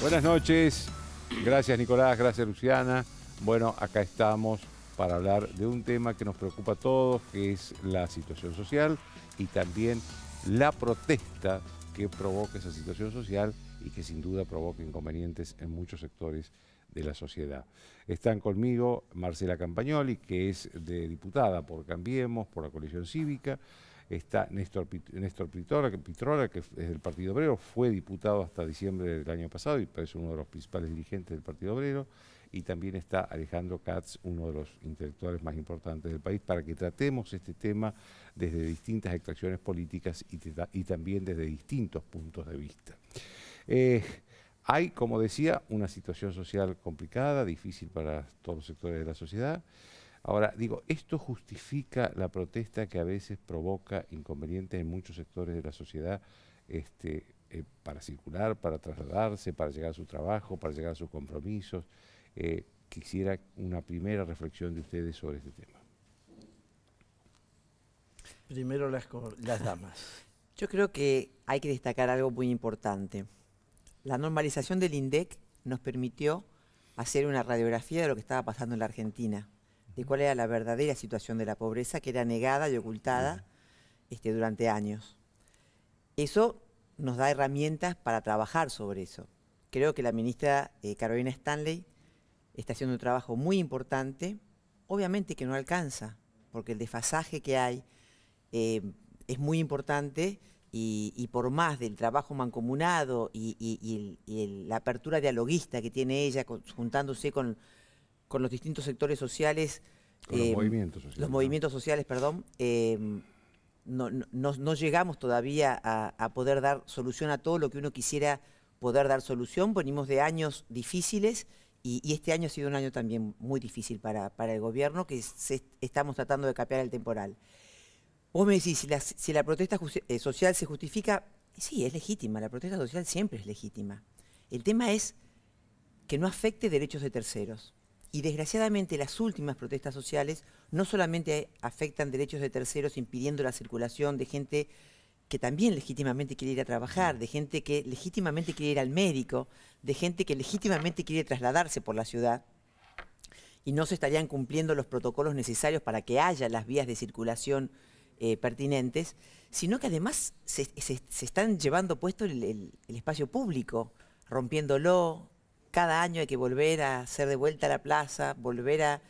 Buenas noches. Gracias Nicolás, gracias Luciana. Bueno, acá estamos para hablar de un tema que nos preocupa a todos, que es la situación social y también la protesta que provoca esa situación social y que sin duda provoca inconvenientes en muchos sectores de la sociedad. Están conmigo Marcela Campagnoli, que es de diputada por Cambiemos, por la coalición cívica, está Néstor, Pitrola, que, Pitrola, que es del Partido Obrero, fue diputado hasta diciembre del año pasado y es uno de los principales dirigentes del Partido Obrero, y también está Alejandro Katz, uno de los intelectuales más importantes del país, para que tratemos este tema desde distintas extracciones políticas y, también desde distintos puntos de vista. Eh, hay, como decía, una situación social complicada, difícil para todos los sectores de la sociedad. Ahora, digo, ¿esto justifica la protesta que a veces provoca inconvenientes en muchos sectores de la sociedad este, eh, para circular, para trasladarse, para llegar a su trabajo, para llegar a sus compromisos? Eh, quisiera una primera reflexión de ustedes sobre este tema. Primero las, las damas. Yo creo que hay que destacar algo muy importante. La normalización del INDEC nos permitió hacer una radiografía de lo que estaba pasando en la Argentina de cuál era la verdadera situación de la pobreza, que era negada y ocultada este, durante años. Eso nos da herramientas para trabajar sobre eso. Creo que la ministra eh, Carolina Stanley está haciendo un trabajo muy importante, obviamente que no alcanza, porque el desfasaje que hay eh, es muy importante y, por más del trabajo mancomunado y, la apertura dialoguista que tiene ella juntándose con con los distintos sectores sociales. los eh, movimientos sociales. perdón. Em, no, llegamos todavía a, poder dar solución a todo lo que uno quisiera poder dar solución. Venimos de años difíciles y, este año ha sido un año también muy difícil para, el gobierno, que estamos tratando de capear el temporal. Vos me decís, si la, protesta eh, social se justifica, sí, es legítima, la protesta social siempre es legítima. El tema es que no afecte derechos de terceros. Y desgraciadamente las últimas protestas sociales no solamente afectan derechos de terceros impidiendo la circulación de gente que también legítimamente quiere ir a trabajar, de gente que legítimamente quiere ir al médico, de gente que legítimamente quiere trasladarse por la ciudad y no se estarían cumpliendo los protocolos necesarios para que haya las vías de circulación eh, pertinentes, sino que además se, están llevando puesto el espacio público, rompiéndolo, cada año hay que volver a hacer de vuelta la plaza, volver a,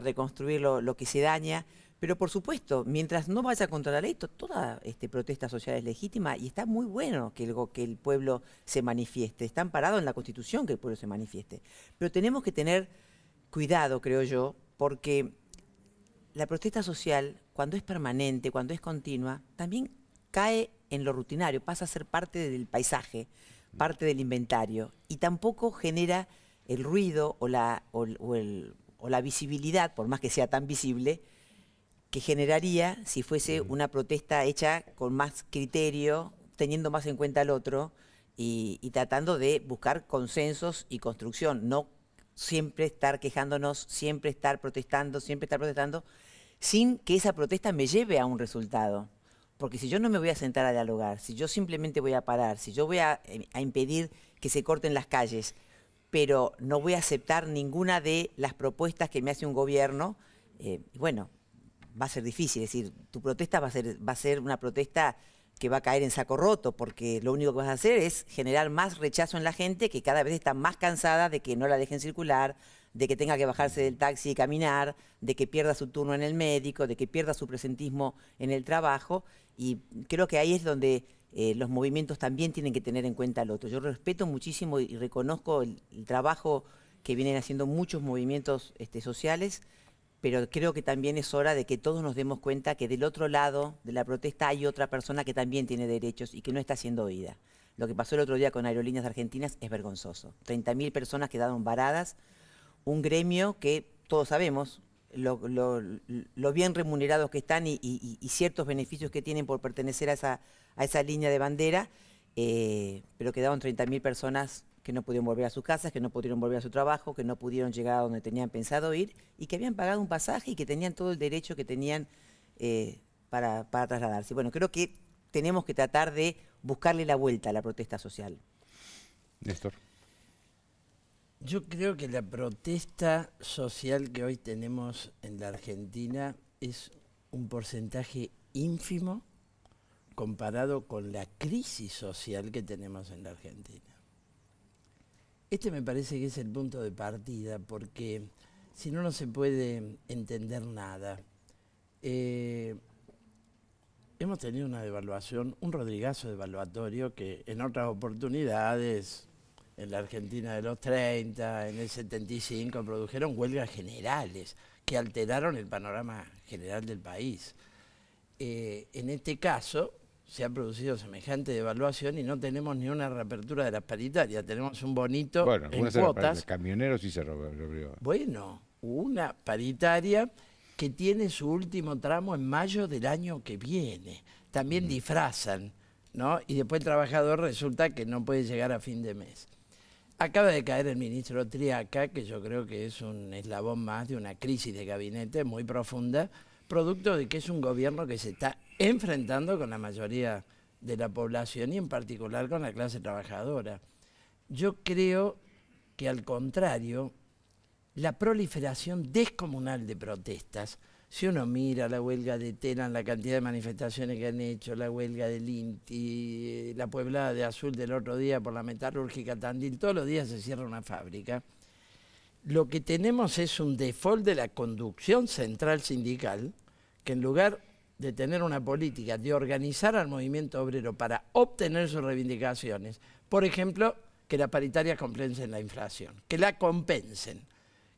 reconstruir lo, que se daña. Pero por supuesto, mientras no vaya contra la ley, toda este, protesta social es legítima y está muy bueno que que el pueblo se manifieste. Está amparado en la Constitución que el pueblo se manifieste. Pero tenemos que tener cuidado, creo yo, porque la protesta social, cuando es permanente, cuando es continua, también cae en lo rutinario, pasa a ser parte del paisaje parte del inventario y tampoco genera el ruido o la, o, la visibilidad, por más que sea tan visible, que generaría si fuese una protesta hecha con más criterio, teniendo más en cuenta al otro y, y tratando de buscar consensos y construcción, no siempre estar quejándonos, siempre estar protestando, siempre estar protestando, sin que esa protesta me lleve a un resultado. Porque si yo no me voy a sentar a dialogar, si yo simplemente voy a parar, si yo voy eh, a, impedir que se corten las calles, pero no voy a aceptar ninguna de las propuestas que me hace un gobierno, eh, bueno, va a ser difícil. Es decir, tu protesta va a ser, va a ser una protesta que va a caer en saco roto, porque lo único que vas a hacer es generar más rechazo en la gente que cada vez está más cansada de que no la dejen circular, de que tenga que bajarse del taxi y caminar, de que pierda su turno en el médico, de que pierda su presentismo en el trabajo. Y creo que ahí es donde eh, los movimientos también tienen que tener en cuenta al otro. Yo respeto muchísimo y reconozco el, trabajo que vienen haciendo muchos movimientos este, sociales, pero creo que también es hora de que todos nos demos cuenta que del otro lado de la protesta hay otra persona que también tiene derechos y que no está siendo oída. Lo que pasó el otro día con Aerolíneas Argentinas es vergonzoso. 30.000 personas quedaron varadas un gremio que todos sabemos lo, bien remunerados que están y, ciertos beneficios que tienen por pertenecer a esa, a esa línea de bandera, eh, pero quedaron 30.000 personas que no pudieron volver a sus casas, que no pudieron volver a su trabajo, que no pudieron llegar a donde tenían pensado ir y que habían pagado un pasaje y que tenían todo el derecho que tenían eh, para, para trasladarse. Bueno, creo que tenemos que tratar de buscarle la vuelta a la protesta social. Néstor. Yo creo que la protesta social que hoy tenemos en la Argentina es un porcentaje ínfimo comparado con la crisis social que tenemos en la Argentina. Este me parece que es el punto de partida porque si no, no se puede entender nada. Eh, hemos tenido una devaluación, un rodrigazo devaluatorio que en otras oportunidades en la Argentina de los 30, en el 75, produjeron huelgas generales que alteraron el panorama general del país. Eh, en este caso se ha producido semejante devaluación y no tenemos ni una reapertura de las paritarias, tenemos un bonito en cuotas. camioneros sí se Bueno, una paritaria que tiene su último tramo en mayo del año que viene. También disfrazan, ¿no? Y después el trabajador resulta que no puede llegar a fin de mes. Acaba de caer el ministro Triaca, que yo creo que es un eslabón más de una crisis de gabinete muy profunda, producto de que es un gobierno que se está enfrentando con la mayoría de la población y en particular con la clase trabajadora. Yo creo que al contrario, la proliferación descomunal de protestas, si uno mira la huelga de Telan, la cantidad de manifestaciones que han hecho, la huelga del INTI, eh, la pueblada de Azul del otro día por la metalúrgica Tandil, todos los días se cierra una fábrica, lo que tenemos es un default de la conducción central sindical, que en lugar de tener una política de organizar al movimiento obrero para obtener sus reivindicaciones, por ejemplo, que las paritarias compensen la inflación, que la compensen,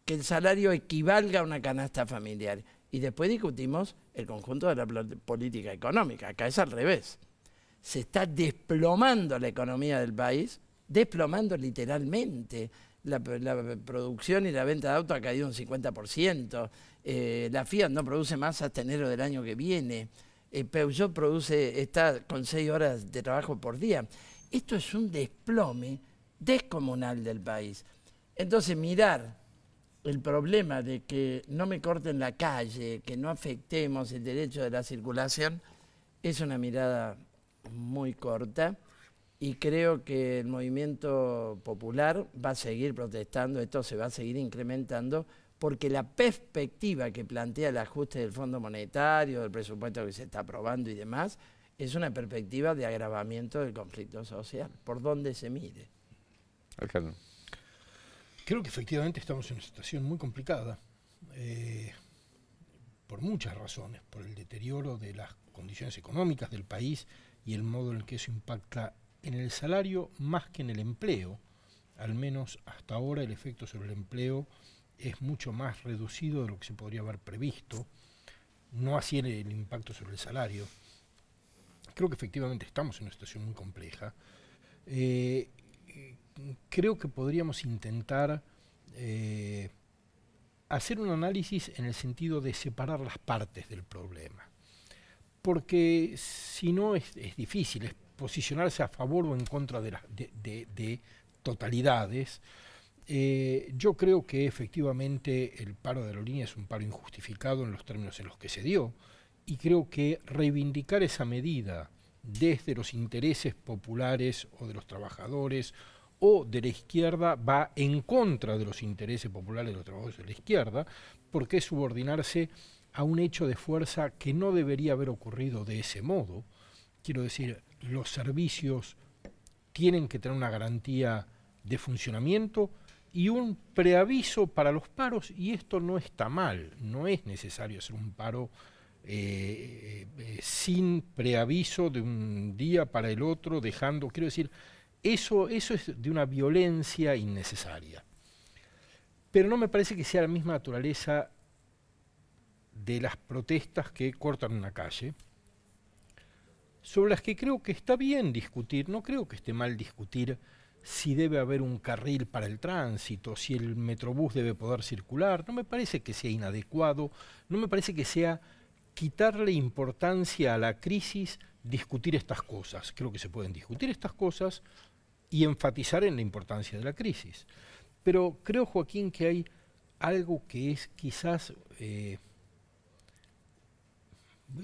que el salario equivalga a una canasta familiar y después discutimos el conjunto de la política económica. Acá es al revés. Se está desplomando la economía del país, desplomando literalmente. La, producción y la venta de autos ha caído un 50%. Eh, la Fiat no produce más hasta enero del año que viene. Eh, Peugeot produce, está con seis horas de trabajo por día. Esto es un desplome descomunal del país. Entonces, mirar el problema de que no me corten la calle, que no afectemos el derecho de la circulación, es una mirada muy corta y creo que el movimiento popular va a seguir protestando, esto se va a seguir incrementando porque la perspectiva que plantea el ajuste del Fondo Monetario, del presupuesto que se está aprobando y demás, es una perspectiva de agravamiento del conflicto social, por dónde se mire? Alcalde. Creo que efectivamente estamos en una situación muy complicada, eh, por muchas razones, por el deterioro de las condiciones económicas del país y el modo en el que eso impacta en el salario más que en el empleo. Al menos hasta ahora el efecto sobre el empleo es mucho más reducido de lo que se podría haber previsto. No así el impacto sobre el salario. Creo que efectivamente estamos en una situación muy compleja. Eh, creo que podríamos intentar eh, hacer un análisis en el sentido de separar las partes del problema. Porque si no es, difícil, posicionarse a favor o en contra de, totalidades. Eh, yo creo que efectivamente el paro de la línea es un paro injustificado en los términos en los que se dio y creo que reivindicar esa medida desde los intereses populares o de los trabajadores o de la izquierda va en contra de los intereses populares de los trabajadores de la izquierda, porque es subordinarse a un hecho de fuerza que no debería haber ocurrido de ese modo. Quiero decir, los servicios tienen que tener una garantía de funcionamiento y un preaviso para los paros, y esto no está mal, no es necesario hacer un paro eh, eh, eh, sin preaviso de un día para el otro, dejando, quiero decir, eso, eso es de una violencia innecesaria. Pero no me parece que sea la misma naturaleza de las protestas que cortan una calle, sobre las que creo que está bien discutir, no creo que esté mal discutir si debe haber un carril para el tránsito, si el metrobús debe poder circular, no me parece que sea inadecuado, no me parece que sea quitarle importancia a la crisis discutir estas cosas. Creo que se pueden discutir estas cosas, y enfatizar en la importancia de la crisis. Pero creo, Joaquín, que hay algo que es quizás, eh,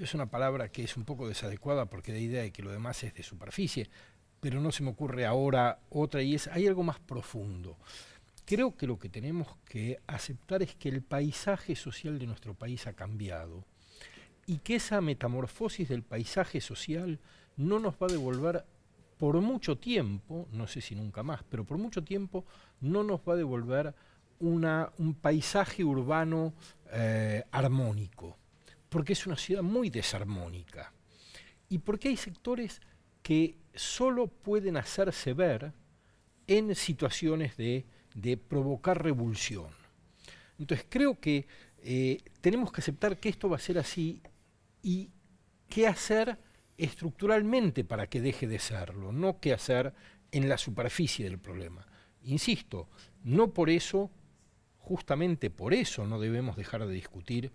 es una palabra que es un poco desadecuada porque la idea de que lo demás es de superficie, pero no se me ocurre ahora otra y es, hay algo más profundo. Creo que lo que tenemos que aceptar es que el paisaje social de nuestro país ha cambiado y que esa metamorfosis del paisaje social no nos va a devolver por mucho tiempo, no sé si nunca más, pero por mucho tiempo no nos va a devolver un paisaje urbano eh, armónico, porque es una ciudad muy desarmónica y porque hay sectores que solo pueden hacerse ver en situaciones de, provocar revolución. Entonces creo que eh, tenemos que aceptar que esto va a ser así y qué hacer estructuralmente para que deje de serlo, no qué hacer en la superficie del problema. Insisto, no por eso, justamente por eso no debemos dejar de discutir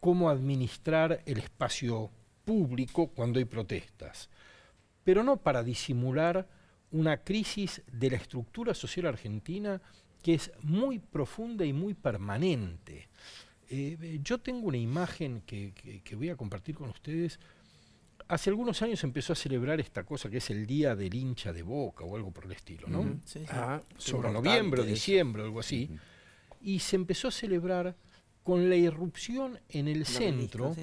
cómo administrar el espacio público cuando hay protestas, pero no para disimular una crisis de la estructura social argentina que es muy profunda y muy permanente. Eh, yo tengo una imagen que voy a compartir con ustedes hace algunos años empezó a celebrar esta cosa que es el Día del hincha de Boca o algo por el estilo, ¿no? Ah, sobre noviembre o diciembre, algo así. Y se empezó a celebrar con la irrupción en el centro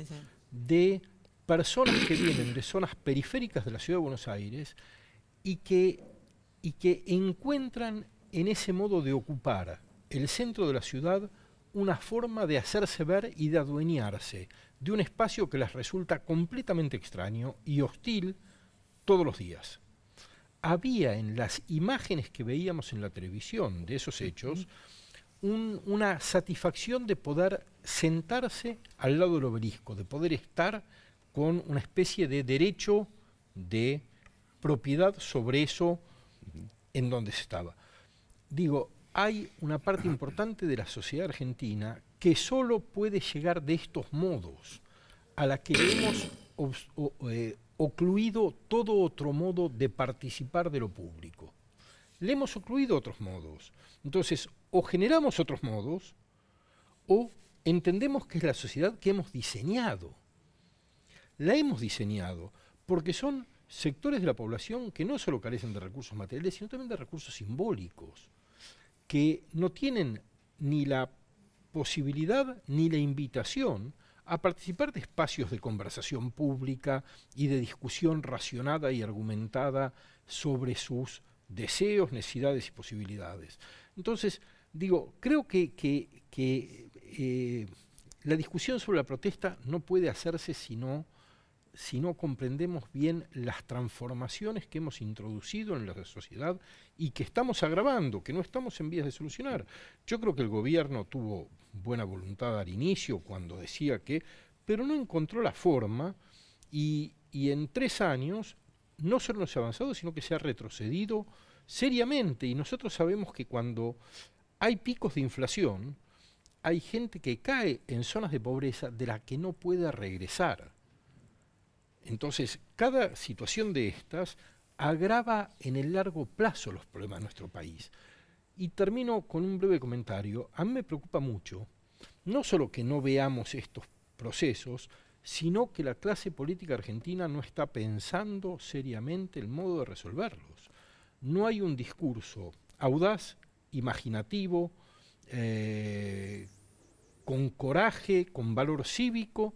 de personas que vienen de zonas periféricas de la ciudad de Buenos Aires y que, y que encuentran en ese modo de ocupar el centro de la ciudad una forma de hacerse ver y de adueñarse de un espacio que les resulta completamente extraño y hostil todos los días. Había en las imágenes que veíamos en la televisión de esos hechos una satisfacción de poder sentarse al lado del obelisco, de poder estar con una especie de derecho de propiedad sobre eso en donde se estaba. Digo, hay una parte importante de la sociedad argentina que solo puede llegar de estos modos, a la que hemos eh, ocluido todo otro modo de participar de lo público. Le hemos ocluido otros modos. Entonces, o generamos otros modos, o entendemos que es la sociedad que hemos diseñado. La hemos diseñado porque son sectores de la población que no solo carecen de recursos materiales, sino también de recursos simbólicos que no tienen ni la posibilidad ni la invitación a participar de espacios de conversación pública y de discusión racionada y argumentada sobre sus deseos, necesidades y posibilidades. Entonces, digo, creo que, eh, la discusión sobre la protesta no puede hacerse sino si no comprendemos bien las transformaciones que hemos introducido en la sociedad y que estamos agravando, que no estamos en vías de solucionar. Yo creo que el gobierno tuvo buena voluntad al inicio cuando decía que, pero no encontró la forma y, en tres años no solo no se ha avanzado, sino que se ha retrocedido seriamente. Y nosotros sabemos que cuando hay picos de inflación, hay gente que cae en zonas de pobreza de la que no puede regresar. Entonces, cada situación de estas agrava en el largo plazo los problemas de nuestro país. Y termino con un breve comentario. A mí me preocupa mucho, no solo que no veamos estos procesos, sino que la clase política argentina no está pensando seriamente el modo de resolverlos. No hay un discurso audaz, imaginativo, eh, con coraje, con valor cívico,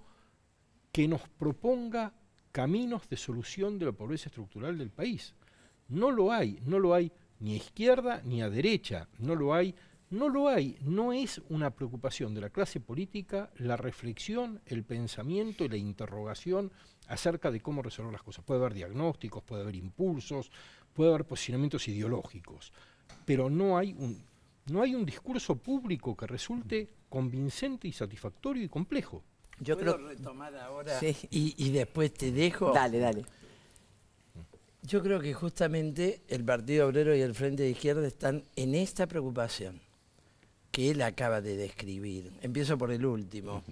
que nos proponga caminos de solución de la pobreza estructural del país. No lo hay, no lo hay ni a izquierda ni a derecha, no lo hay, no lo hay, no es una preocupación de la clase política la reflexión, el pensamiento y la interrogación acerca de cómo resolver las cosas. Puede haber diagnósticos, puede haber impulsos, puede haber posicionamientos ideológicos, pero no hay un, no hay un discurso público que resulte convincente y satisfactorio y complejo. Yo creo... Y, después te dejo. Dale, dale. Yo creo que justamente el Partido Obrero y el Frente de Izquierda están en esta preocupación que él acaba de describir. Empiezo por el último.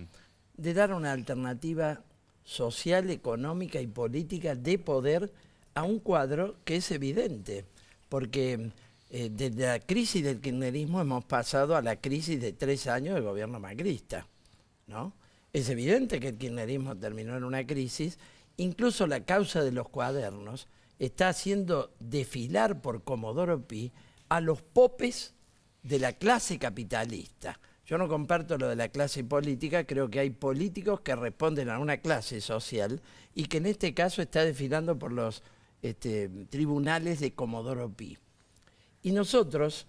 De dar una alternativa social, económica y política de poder a un cuadro que es evidente. Porque eh, desde la crisis del kirchnerismo hemos pasado a la crisis de tres años del gobierno macrista. ¿no? Es evidente que el kirchnerismo terminó en una crisis. Incluso la causa de los cuadernos está haciendo desfilar por Comodoro Pi a los popes de la clase capitalista. Yo no comparto lo de la clase política, creo que hay políticos que responden a una clase social y que en este caso está desfilando por los este, tribunales de Comodoro Pi. Y nosotros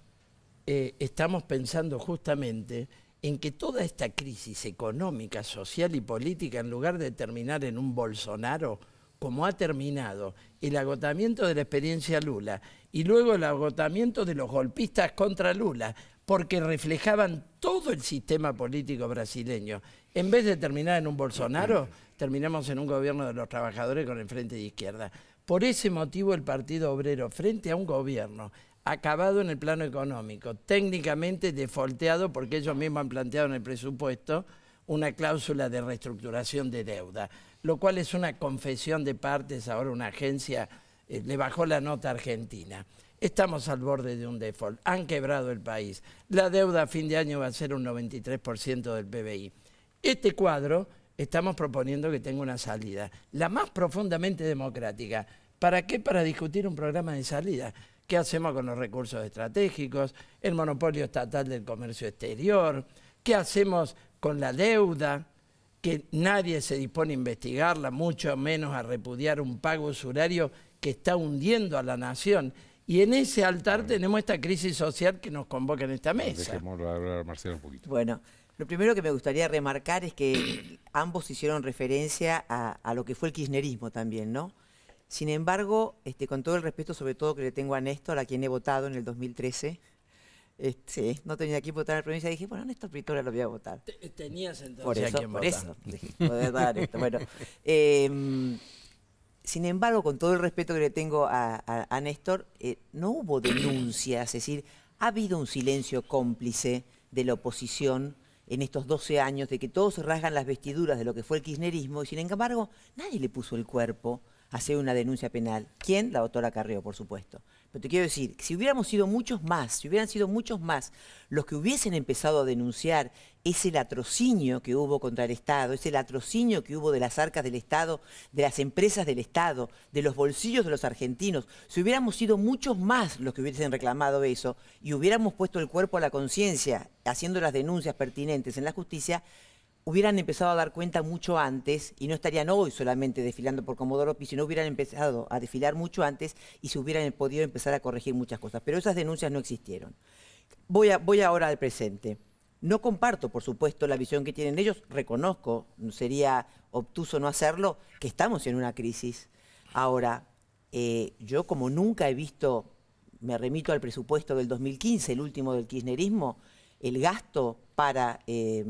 eh, estamos pensando justamente en que toda esta crisis económica, social y política, en lugar de terminar en un Bolsonaro, como ha terminado el agotamiento de la experiencia Lula y luego el agotamiento de los golpistas contra Lula, porque reflejaban todo el sistema político brasileño. En vez de terminar en un Bolsonaro, terminamos en un gobierno de los trabajadores con el frente de izquierda. Por ese motivo el Partido Obrero, frente a un gobierno acabado en el plano económico, técnicamente defolteado porque ellos mismos han planteado en el presupuesto una cláusula de reestructuración de deuda, lo cual es una confesión de partes, ahora una agencia eh, le bajó la nota a Argentina. Estamos al borde de un default, han quebrado el país, la deuda a fin de año va a ser un 93% del PBI. Este cuadro estamos proponiendo que tenga una salida, la más profundamente democrática. ¿Para qué? Para discutir un programa de salida qué hacemos con los recursos estratégicos, el monopolio estatal del comercio exterior, qué hacemos con la deuda, que nadie se dispone a investigarla, mucho menos a repudiar un pago usurario que está hundiendo a la nación. Y en ese altar tenemos esta crisis social que nos convoca en esta mesa. Dejemos hablar Marcelo un poquito. Bueno, lo primero que me gustaría remarcar es que ambos hicieron referencia a lo que fue el kirchnerismo también, ¿no? Sin embargo, este, con todo el respeto, sobre todo que le tengo a Néstor, a quien he votado en el 2013, este, no tenía que votar en la provincia, dije, bueno, Néstor Pritora lo voy a votar. Eh, tenías entonces a quien por eso dije, Bueno, em, sin embargo, con todo el respeto que le tengo a, Néstor, eh, no hubo denuncias, es decir, ha habido un silencio cómplice de la oposición en estos 12 años, de que todos rasgan las vestiduras de lo que fue el kirchnerismo, y sin embargo, nadie le puso el cuerpo hacer una denuncia penal. ¿Quién? La doctora Carrió, por supuesto. Pero te quiero decir, si hubiéramos sido muchos más, si hubieran sido muchos más los que hubiesen empezado a denunciar ese latrocinio que hubo contra el Estado, ese latrocinio que hubo de las arcas del Estado, de las empresas del Estado, de los bolsillos de los argentinos, si hubiéramos sido muchos más los que hubiesen reclamado eso y hubiéramos puesto el cuerpo a la conciencia, haciendo las denuncias pertinentes en la justicia, hubieran empezado a dar cuenta mucho antes y no estarían hoy solamente desfilando por Comodoro Pi, sino hubieran empezado a desfilar mucho antes y se hubieran podido empezar a corregir muchas cosas. Pero esas denuncias no existieron. Voy, ahora al presente. No comparto, por supuesto, la visión que tienen ellos. Reconozco, sería obtuso no hacerlo, que estamos en una crisis. Ahora, eh, yo como nunca he visto, me remito al presupuesto del 2015, el último del kirchnerismo, el gasto para... Eh,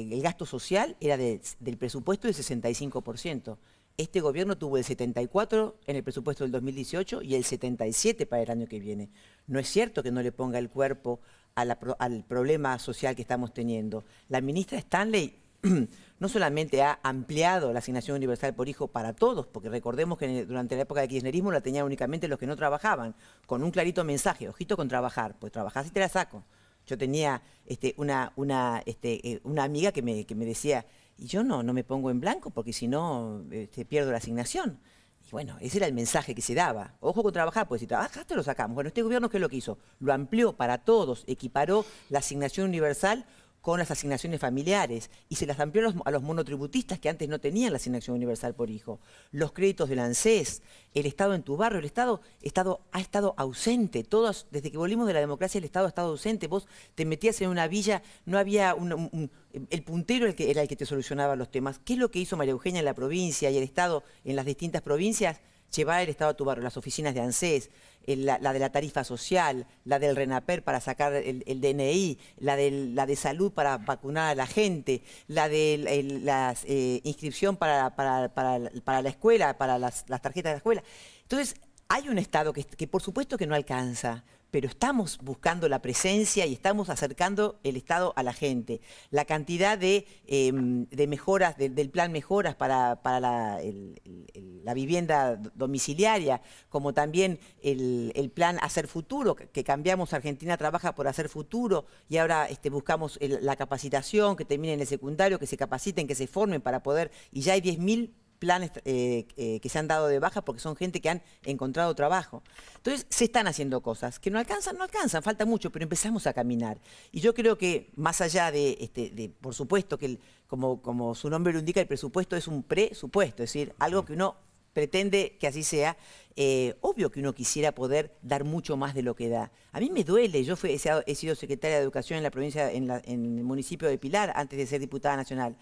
el gasto social era del presupuesto del 65%. Este gobierno tuvo el 74 en el presupuesto del 2018 y el 77 para el año que viene. No es cierto que no le ponga el cuerpo al problema social que estamos teniendo. La ministra Stanley no solamente ha ampliado la asignación universal por hijo para todos, porque recordemos que durante la época de kirchnerismo la tenían únicamente los que no trabajaban, con un clarito mensaje, ojito con trabajar, pues trabajar si te la saco. Yo tenía este, una, una, este, eh, una amiga que me, decía, y yo no, no me pongo en blanco porque si no te este, pierdo la asignación. Y bueno, ese era el mensaje que se daba. Ojo con trabajar, pues si trabajaste ah, lo sacamos. Bueno, este gobierno, ¿qué es lo que hizo? Lo amplió para todos, equiparó la asignación universal con las asignaciones familiares y se las amplió a los, monotributistas que antes no tenían la asignación universal por hijo, los créditos del ANSES, el Estado en tu barrio, el Estado, estado ha estado ausente, todos, desde que volvimos de la democracia el Estado ha estado ausente, vos te metías en una villa, no había un, el puntero el que, era el que te solucionaba los temas. ¿Qué es lo que hizo María Eugenia en la provincia y el Estado en las distintas provincias? llevar el Estado a tu barrio, las oficinas de ANSES, eh, la, de la tarifa social, la del RENAPER para sacar el, DNI, la, de la de salud para vacunar a la gente, la de la eh, inscripción para, para, para, para, la escuela, para las, tarjetas de la escuela. Entonces, hay un Estado que, que por supuesto que no alcanza pero estamos buscando la presencia y estamos acercando el Estado a la gente. La cantidad de, em, mejoras, del plan mejoras para, la, vivienda domiciliaria, como también el, plan Hacer Futuro, que cambiamos, Argentina trabaja por Hacer Futuro y ahora este, buscamos la capacitación, que terminen el secundario, que se capaciten, que se formen para poder, y ya hay 10.000 planes eh, eh, que se han dado de baja porque son gente que han encontrado trabajo. Entonces, se están haciendo cosas que no alcanzan, no alcanzan, falta mucho, pero empezamos a caminar. Y yo creo que, más allá de, este, por supuesto, que como, como su nombre lo indica, el presupuesto es un presupuesto, es decir, algo que uno pretende que así sea, eh, obvio que uno quisiera poder dar mucho más de lo que da. A mí me duele, yo fui, he sido secretaria de Educación en la provincia, en, en el municipio de Pilar, antes de ser diputada nacional.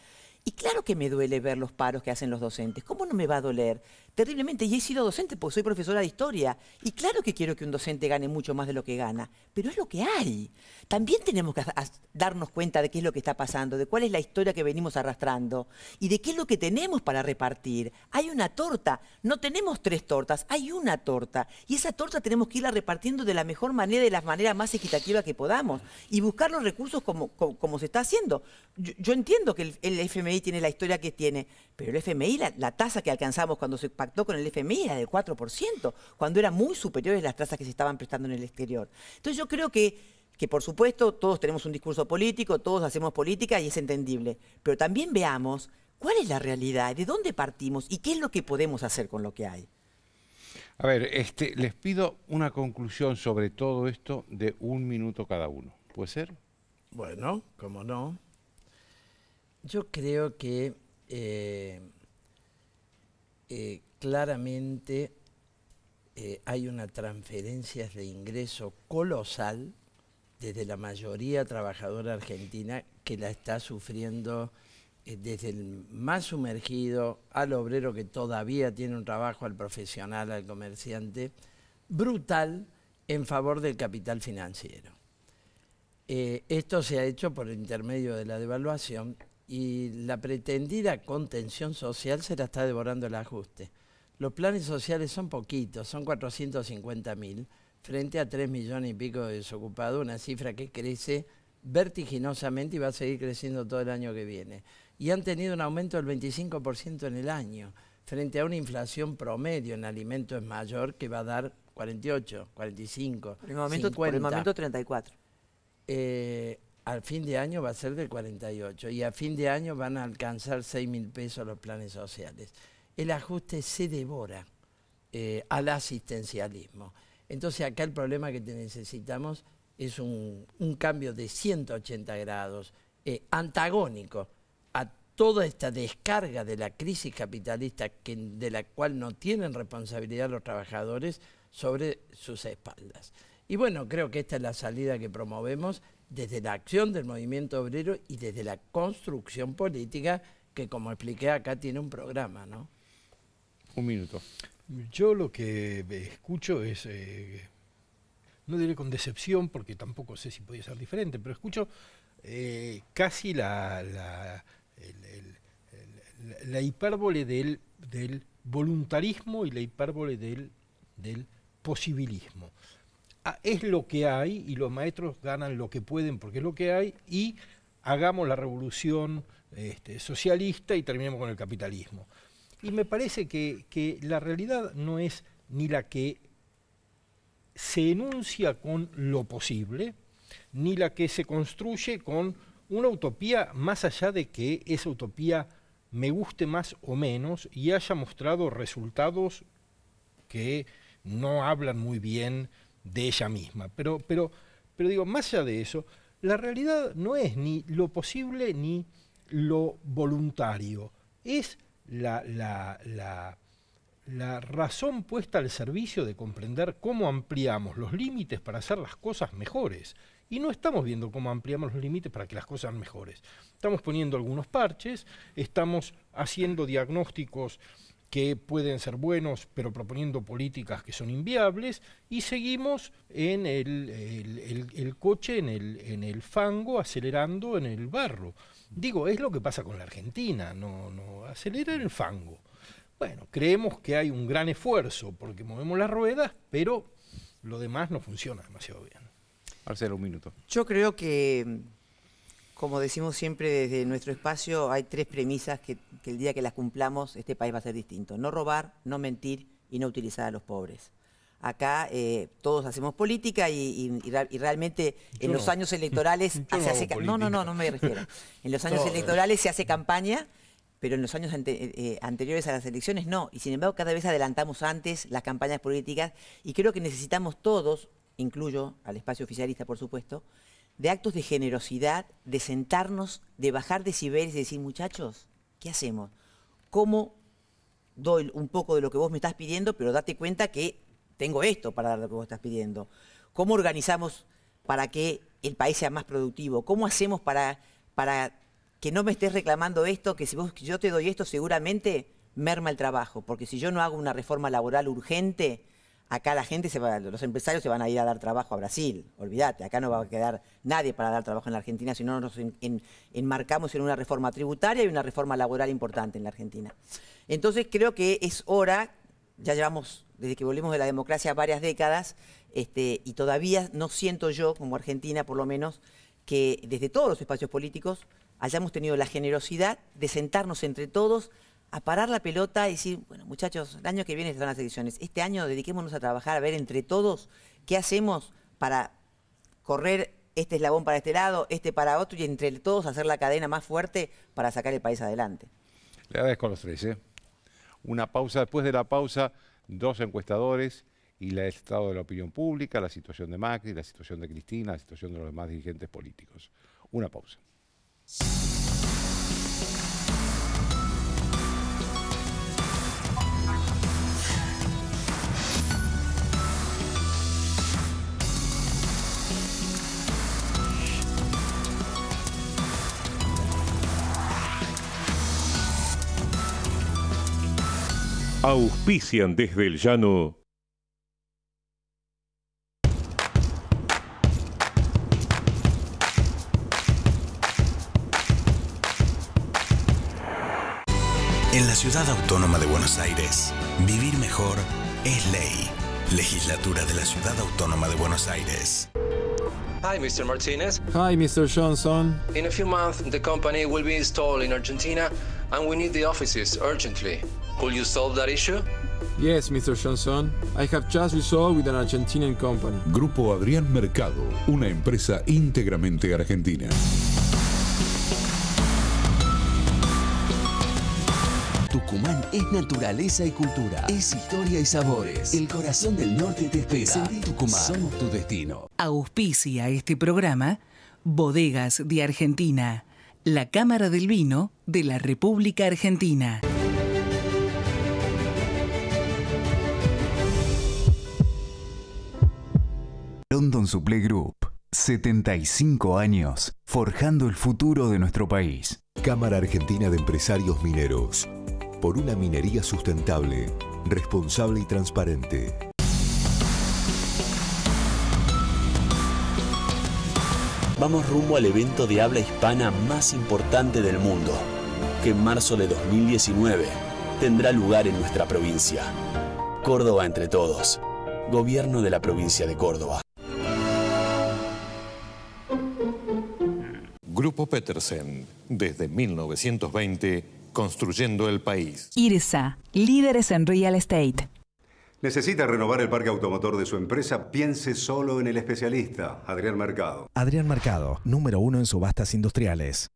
Y claro que me duele ver los paros que hacen los docentes. ¿Cómo no me va a doler? terriblemente. Y he sido docente porque soy profesora de historia. Y claro que quiero que un docente gane mucho más de lo que gana, pero es lo que hay. También tenemos que darnos cuenta de qué es lo que está pasando, de cuál es la historia que venimos arrastrando y de qué es lo que tenemos para repartir. Hay una torta, no tenemos tres tortas, hay una torta. Y esa torta tenemos que irla repartiendo de la mejor manera de la manera más equitativa que podamos. Y buscar los recursos como, como, se está haciendo. Yo, entiendo que el, FMI tiene la historia que tiene, pero el FMI, la tasa que alcanzamos cuando se actó con el FMI era del 4%, cuando eran muy superiores las tasas que se estaban prestando en el exterior. Entonces yo creo que que por supuesto todos tenemos un discurso político, todos hacemos política y es entendible, pero también veamos cuál es la realidad, de dónde partimos y qué es lo que podemos hacer con lo que hay. A ver, este, les pido una conclusión sobre todo esto de un minuto cada uno. ¿Puede ser? Bueno, como no. Yo creo que eh, eh, claramente eh, hay una transferencia de ingreso colosal desde la mayoría trabajadora argentina que la está sufriendo eh, desde el más sumergido al obrero que todavía tiene un trabajo, al profesional, al comerciante, brutal en favor del capital financiero. esto se ha hecho por intermedio de la devaluación y la pretendida contención social se la está devorando el ajuste. Los planes sociales son poquitos, son 450 frente a 3 millones y pico de desocupados, una cifra que crece vertiginosamente y va a seguir creciendo todo el año que viene. Y han tenido un aumento del 25% en el año, frente a una inflación promedio en alimentos mayor que va a dar 48, 45, por el momento 34. Eh, al fin de año va a ser del 48 y a fin de año van a alcanzar 6 mil pesos los planes sociales. El ajuste se devora eh, al asistencialismo. Entonces acá el problema que necesitamos es un, cambio de 180 grados, eh, antagónico a toda esta descarga de la crisis capitalista de la cual no tienen responsabilidad los trabajadores sobre sus espaldas. Y bueno, creo que esta es la salida que promovemos desde la acción del movimiento obrero y desde la construcción política, que como expliqué acá tiene un programa, ¿no? Un minuto. Yo lo que escucho es, eh, no diré con decepción, porque tampoco sé si podía ser diferente, pero escucho eh, casi la, la, hipérbole del, voluntarismo y la hipérbole del posibilismo es lo que hay y los maestros ganan lo que pueden porque es lo que hay y hagamos la revolución este, socialista y terminemos con el capitalismo. Y me parece que la realidad no es ni la que se enuncia con lo posible, ni la que se construye con una utopía más allá de que esa utopía me guste más o menos y haya mostrado resultados que no hablan muy bien de ella misma. Pero, pero, pero digo, más allá de eso, la realidad no es ni lo posible ni lo voluntario, es la, la, la, la razón puesta al servicio de comprender cómo ampliamos los límites para hacer las cosas mejores. Y no estamos viendo cómo ampliamos los límites para que las cosas sean mejores. Estamos poniendo algunos parches, estamos haciendo diagnósticos que pueden ser buenos, pero proponiendo políticas que son inviables, y seguimos en el, el, coche, en, el, fango, acelerando en el barro. Digo, es lo que pasa con la Argentina, no, no acelera en el fango. Bueno, creemos que hay un gran esfuerzo porque movemos las ruedas, pero lo demás no funciona demasiado bien. Marcelo, un minuto. Yo creo que como decimos siempre desde nuestro espacio, hay tres premisas que, el día que las cumplamos este país va a ser distinto. No robar, no mentir y no utilizar a los pobres. Acá eh, todos hacemos política y, realmente en los años electorales se hace... No, no, no, me refiero. En los años electorales se hace campaña pero en los años eh, eh, anteriores a las elecciones no. Y sin embargo, cada vez adelantamos antes las campañas políticas y creo que necesitamos todos, incluyo al espacio oficialista, por supuesto, de actos de generosidad, de sentarnos, de bajar ciberes y decir, muchachos, ¿qué hacemos? ¿Cómo doy un poco de lo que vos me estás pidiendo, pero date cuenta que tengo esto para dar lo que vos estás pidiendo? ¿Cómo organizamos para que el país sea más productivo? ¿Cómo hacemos para, para que no me estés reclamando esto, que si vos, yo te doy esto seguramente merma el trabajo? Porque si yo no hago una reforma laboral urgente, acá la gente, se va, los empresarios se van a ir a dar trabajo a Brasil, olvídate, acá no va a quedar nadie para dar trabajo en la Argentina si no nos enmarcamos en una reforma tributaria y una reforma laboral importante en la Argentina. Entonces creo que es hora, ya llevamos desde que volvimos de la democracia varias décadas, este, y todavía no siento yo, como Argentina por lo menos, que desde todos los espacios políticos hayamos tenido la generosidad de sentarnos entre todos a parar la pelota y decir, bueno, muchachos, el año que viene están las elecciones, este año dediquémonos a trabajar, a ver entre todos qué hacemos para correr este eslabón para este lado, este para otro y entre todos hacer la cadena más fuerte para sacar el país adelante. Le agradezco a los tres. ¿eh? Una pausa, después de la pausa, dos encuestadores y el estado de la opinión pública, la situación de Macri, la situación de Cristina, la situación de los demás dirigentes políticos. Una pausa. Auspician desde el llano. En la ciudad autónoma de Buenos Aires, vivir mejor es ley. Legislatura de la Ciudad Autónoma de Buenos Aires. Hi, Mr. Martinez. Hi, Mr. Johnson. In a few months, the company will be installed in Argentina and we need the offices urgently. Could you solve that issue? Yes, Mr. Johnson. I have just resolved with an Argentinian company. Grupo Adrián Mercado, una empresa íntegramente argentina. Tucumán es naturaleza y cultura, es historia y sabores. El corazón del norte te espera. Tucumán, somos tu destino. Auspicia este programa Bodegas de Argentina la Cámara del Vino de la República Argentina. London Supply Group, 75 años, forjando el futuro de nuestro país. Cámara Argentina de Empresarios Mineros, por una minería sustentable, responsable y transparente. vamos rumbo al evento de habla hispana más importante del mundo, que en marzo de 2019 tendrá lugar en nuestra provincia. Córdoba entre todos. Gobierno de la provincia de Córdoba. Grupo Petersen, desde 1920, construyendo el país. IRSA, líderes en real estate. ¿Necesita renovar el parque automotor de su empresa? Piense solo en el especialista, Adrián Mercado. Adrián Mercado, número uno en subastas industriales.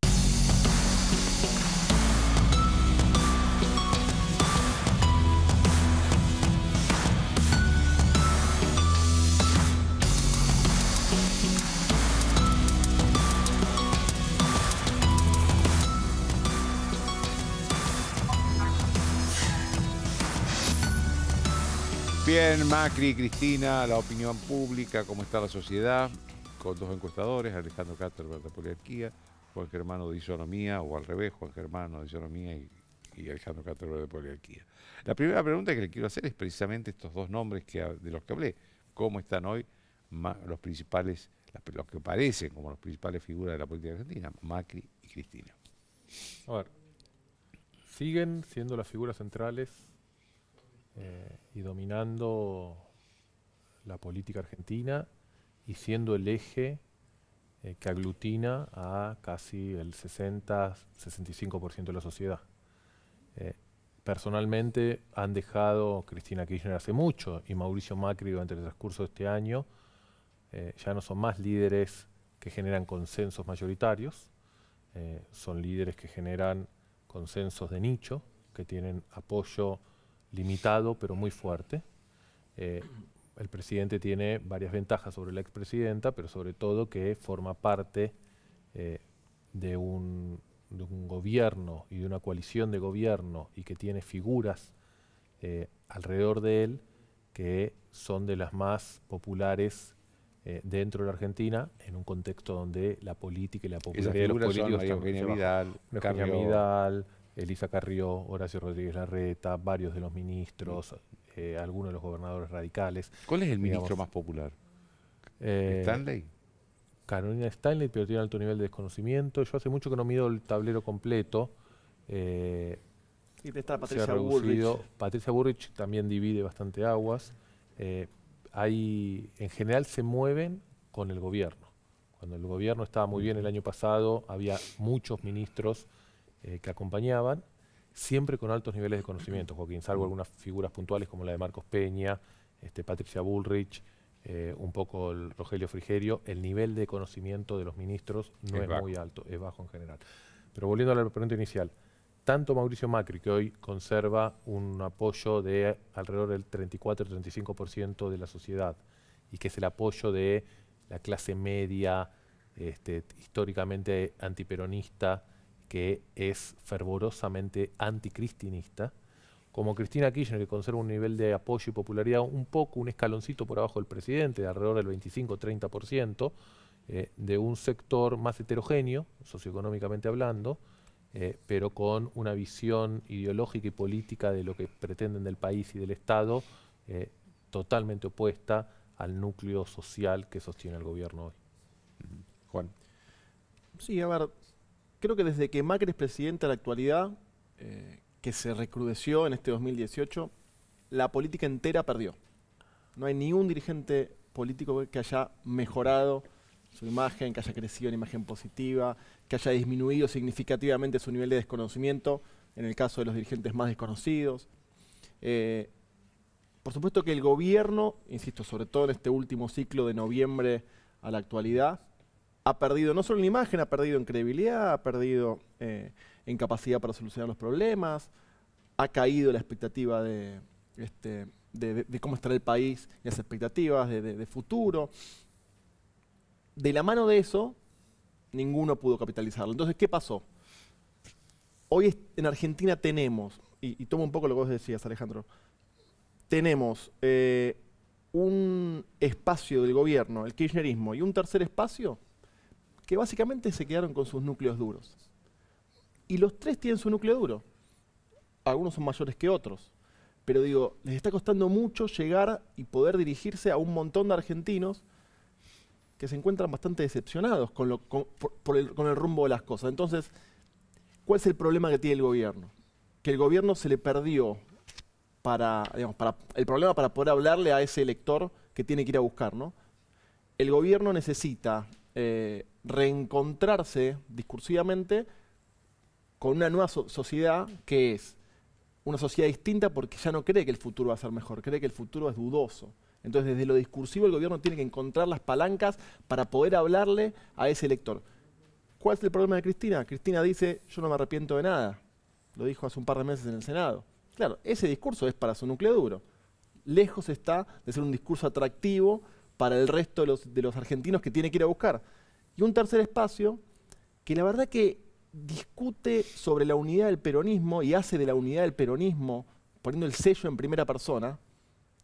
Macri y Cristina, la opinión pública, cómo está la sociedad, con dos encuestadores, Alejandro Cáter de Poliarquía, Juan Germano de Isonomía, o al revés, Juan Germano de Isonomía y, Alejandro Cáter de Poliarquía. La primera pregunta que le quiero hacer es precisamente estos dos nombres que, de los que hablé, cómo están hoy los principales, los que parecen como las principales figuras de la política argentina, Macri y Cristina. A ver, siguen siendo las figuras centrales y dominando la política argentina y siendo el eje eh, que aglutina a casi el 60-65% de la sociedad. Eh, personalmente han dejado Cristina Kirchner hace mucho y Mauricio Macri durante el transcurso de este año eh, ya no son más líderes que generan consensos mayoritarios, son líderes que generan consensos de nicho, que tienen apoyo limitado pero muy fuerte. Eh, el presidente tiene varias ventajas sobre la expresidenta, pero sobre todo que forma parte eh, de, un, gobierno y de una coalición de gobierno y que tiene figuras eh, alrededor de él que son de las más populares dentro de la Argentina en un contexto donde la política y la popularidad de los políticos María Eugenia Vidal Elisa Carrió, Horacio Rodríguez Larreta, varios de los ministros, eh, algunos de los gobernadores radicales. ¿Cuál es el ministro más popular? Eh, Stanley. Carolina Stanley, pero tiene alto nivel de desconocimiento. Yo hace mucho que no mido el tablero completo. Eh, y está eh, Patricia Burrich. Patricia Burrich también divide bastante aguas. hay, en general se mueven con el gobierno. Cuando el gobierno estaba muy bien el año pasado, había muchos ministros eh, que acompañaban, siempre con altos niveles de conocimiento, Joaquín, salvo algunas figuras puntuales como la de Marcos Peña, este, Patricia Bullrich, eh, un poco Rogelio Frigerio, el nivel de conocimiento de los ministros no es, muy alto, es bajo en general. Pero volviendo a la pregunta inicial, tanto Mauricio Macri, que hoy conserva un apoyo de alrededor del 34-35% de la sociedad, y que es el apoyo de la clase media, este, históricamente antiperonista, que es fervorosamente anticristinista, como Cristina Kirchner, que conserva un nivel de apoyo y popularidad un poco, un escaloncito por abajo del presidente, de alrededor del 25-30%, eh, de un sector más heterogéneo, socioeconómicamente hablando, eh, pero con una visión ideológica y política de lo que pretenden del país y del Estado eh, totalmente opuesta al núcleo social que sostiene el gobierno hoy. Juan. Sí, a ver, creo que desde que Macri es presidente a la actualidad, eh, que se recrudeció en este 2018, la política entera perdió. No hay ningún dirigente político que haya mejorado su imagen, que haya crecido en imagen positiva, que haya disminuido significativamente su nivel de desconocimiento, en el caso de los dirigentes más desconocidos. Eh, por supuesto que el gobierno, insisto, sobre todo en este último ciclo de noviembre a la actualidad, ha perdido no solo en imagen, ha perdido en credibilidad, ha perdido eh, en capacidad para solucionar los problemas, ha caído la expectativa de, este, cómo estará el país, las expectativas de, futuro. De la mano de eso, ninguno pudo capitalizarlo. Entonces, ¿qué pasó? Hoy en Argentina tenemos, y, tomo un poco lo que vos decías, Alejandro, tenemos eh, un espacio del gobierno, el kirchnerismo, y un tercer espacio que básicamente se quedaron con sus núcleos duros. Y los tres tienen su núcleo duro. Algunos son mayores que otros. Pero digo, les está costando mucho llegar y poder dirigirse a un montón de argentinos que se encuentran bastante decepcionados con, el, rumbo de las cosas. Entonces, ¿cuál es el problema que tiene el gobierno? Que el gobierno se le perdió para, para el problema para poder hablarle a ese elector que tiene que ir a buscar, ¿no? El gobierno necesita eh, reencontrarse discursivamente con una nueva sociedad que es una sociedad distinta porque ya no cree que el futuro va a ser mejor, cree que el futuro es dudoso. Entonces, desde lo discursivo, el gobierno tiene que encontrar las palancas para poder hablarle a ese elector. ¿Cuál es el problema de Cristina? Cristina dice, yo no me arrepiento de nada. Lo dijo hace un par de meses en el Senado. Claro, ese discurso es para su núcleo duro. Lejos está de ser un discurso atractivo para el resto de los, de los argentinos que tiene que ir a buscar. Y un tercer espacio que la verdad que discute sobre la unidad del peronismo y hace de la unidad del peronismo, poniendo el sello en primera persona,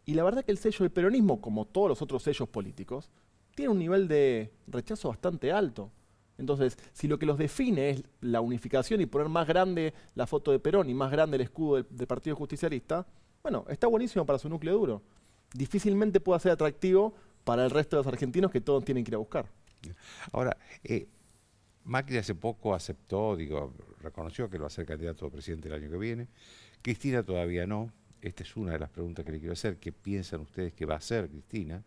y la verdad que el sello del peronismo, como todos los otros sellos políticos, tiene un nivel de rechazo bastante alto. Entonces, si lo que los define es la unificación y poner más grande la foto de Perón y más grande el escudo del, del Partido Justicialista, bueno, está buenísimo para su núcleo duro. Difícilmente pueda ser atractivo para el resto de los argentinos que todos tienen que ir a buscar. Ahora, eh, Macri hace poco aceptó, digo, reconoció que lo va a ser candidato a presidente el año que viene. Cristina todavía no. Esta es una de las preguntas que le quiero hacer. ¿Qué piensan ustedes que va a hacer Cristina?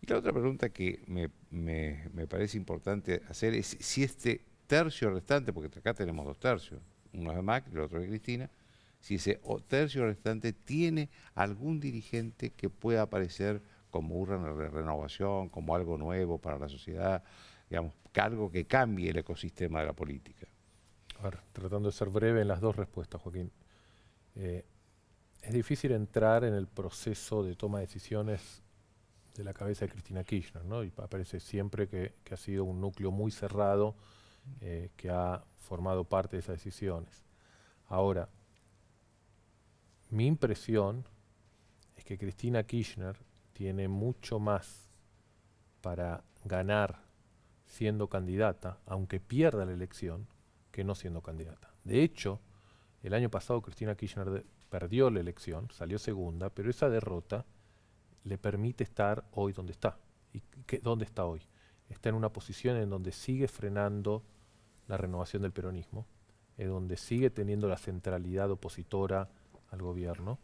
Y la otra pregunta que me, parece importante hacer es si este tercio restante, porque acá tenemos dos tercios, uno es de Macri, el otro de Cristina, si ese tercio restante tiene algún dirigente que pueda aparecer como una renovación, como algo nuevo para la sociedad, digamos, algo que cambie el ecosistema de la política. A ver, tratando de ser breve en las dos respuestas, Joaquín. Eh, es difícil entrar en el proceso de toma de decisiones de la cabeza de Cristina Kirchner, ¿no? Y parece siempre que, ha sido un núcleo muy cerrado eh, que ha formado parte de esas decisiones. Ahora, mi impresión es que Cristina Kirchner tiene mucho más para ganar siendo candidata, aunque pierda la elección, que no siendo candidata. De hecho, el año pasado Cristina Kirchner perdió la elección, salió segunda, pero esa derrota le permite estar hoy donde está. ¿Y dónde está hoy? Está en una posición en donde sigue frenando la renovación del peronismo, en donde sigue teniendo la centralidad opositora al gobierno,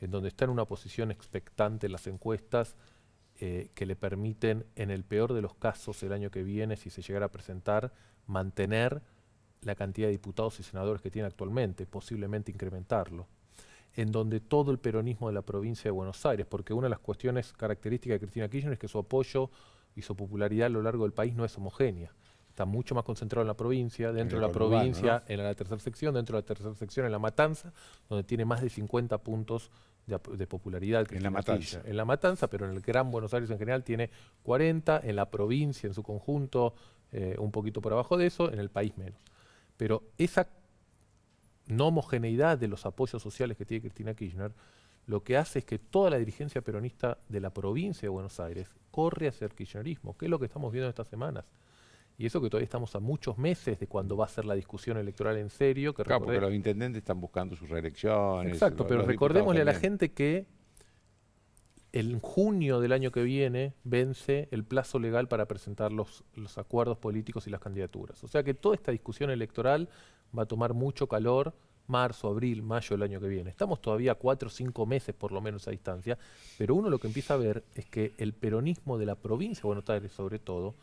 en donde está en una posición expectante las encuestas eh, que le permiten, en el peor de los casos, el año que viene, si se llegara a presentar, mantener la cantidad de diputados y senadores que tiene actualmente, posiblemente incrementarlo, en donde todo el peronismo de la provincia de Buenos Aires, porque una de las cuestiones características de Cristina Kirchner es que su apoyo y su popularidad a lo largo del país no es homogénea está mucho más concentrado en la provincia, dentro de la provincia, en la tercera sección, dentro de la tercera sección, en La Matanza, donde tiene más de 50 puntos de, popularidad. En La Matanza. En La Matanza, pero en el Gran Buenos Aires en general tiene 40, en la provincia en su conjunto eh, un poquito por abajo de eso, en el país menos. Pero esa no homogeneidad de los apoyos sociales que tiene Cristina Kirchner lo que hace es que toda la dirigencia peronista de la provincia de Buenos Aires corre hacia el kirchnerismo, que es lo que estamos viendo estas semanas. Y eso que todavía estamos a muchos meses de cuando va a ser la discusión electoral en serio. Que claro, porque los intendentes están buscando sus reelecciones. Exacto, pero recordémosle a la gente que en junio del año que viene vence el plazo legal para presentar los, los acuerdos políticos y las candidaturas. O sea que toda esta discusión electoral va a tomar mucho calor marzo, abril, mayo del año que viene. Estamos todavía cuatro o cinco meses por lo menos a distancia, pero uno lo que empieza a ver es que el peronismo de la provincia de Buenos Aires sobre todo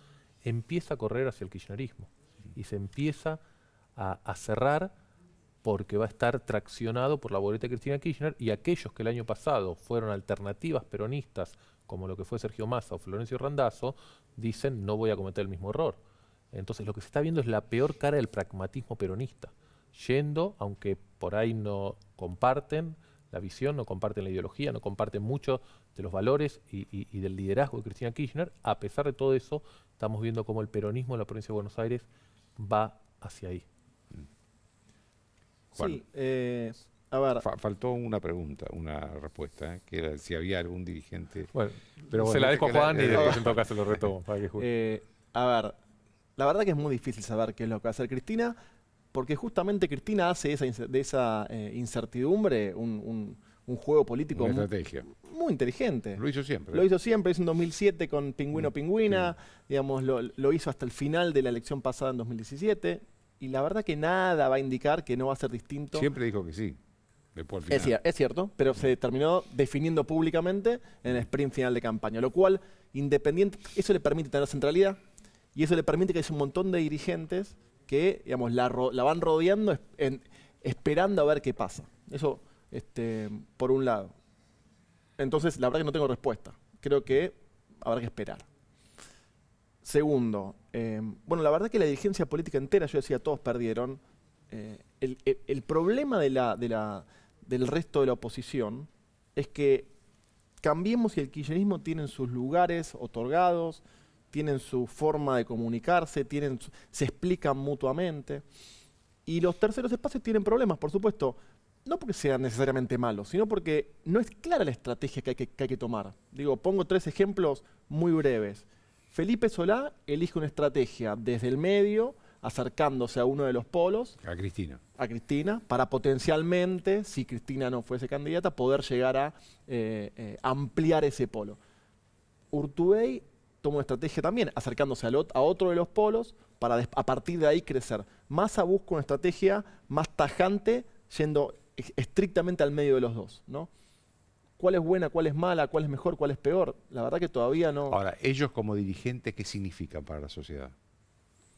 empieza a correr hacia el kirchnerismo y se empieza a, cerrar porque va a estar traccionado por la boleta de Cristina Kirchner y aquellos que el año pasado fueron alternativas peronistas, como lo que fue Sergio Massa o Florencio Randazzo, dicen no voy a cometer el mismo error. Entonces lo que se está viendo es la peor cara del pragmatismo peronista, yendo, aunque por ahí no comparten la visión, no comparten la ideología, no comparten mucho de los valores y, del liderazgo de Cristina Kirchner, a pesar de todo eso, estamos viendo cómo el peronismo en la provincia de Buenos Aires va hacia ahí. Juan, eh, a ver. faltó una pregunta, una respuesta, eh, que era si había algún dirigente. Bueno, se la dejo a Juan y después en todo caso lo retomo. Eh, a ver, la verdad que es muy difícil saber qué es lo que va a hacer Cristina, porque justamente Cristina hace esa de esa incertidumbre un un juego político estrategia. Muy, inteligente. Lo hizo siempre. Lo hizo siempre, hizo en 2007 con Pingüino mm, Pingüina, digamos, lo, hizo hasta el final de la elección pasada en 2017, y la verdad que nada va a indicar que no va a ser distinto. Siempre dijo que sí. Después Es, cierto, pero se mm. terminó definiendo públicamente en el mm. sprint final de campaña, lo cual, independiente, eso le permite tener centralidad y eso le permite que haya un montón de dirigentes que, digamos, la, van rodeando esperando a ver qué pasa. Eso este, por un lado. Entonces, la verdad que no tengo respuesta. Creo que habrá que esperar. Segundo, eh, bueno, la verdad que la dirigencia política entera, yo decía, todos perdieron. Eh, el, problema de la, del resto de la oposición es que Cambiemos y el kirchnerismo tienen sus lugares otorgados, tienen su forma de comunicarse, tienen, se explican mutuamente. Y los terceros espacios tienen problemas, por supuesto no porque sea necesariamente malo, sino porque no es clara la estrategia que hay que, tomar. Digo, pongo tres ejemplos muy breves. Felipe Solá elige una estrategia desde el medio, acercándose a uno de los polos. A Cristina. A Cristina, para potencialmente, si Cristina no fuese candidata, poder llegar a eh, eh, ampliar ese polo. Urtubey toma una estrategia también, acercándose a, otro de los polos, para a partir de ahí crecer. más a busco una estrategia más tajante, yendo estrictamente al medio de los dos, ¿no? ¿Cuál es buena, cuál es mala, cuál es mejor, cuál es peor? La verdad que todavía no... Ahora, ellos como dirigentes, ¿qué significa para la sociedad?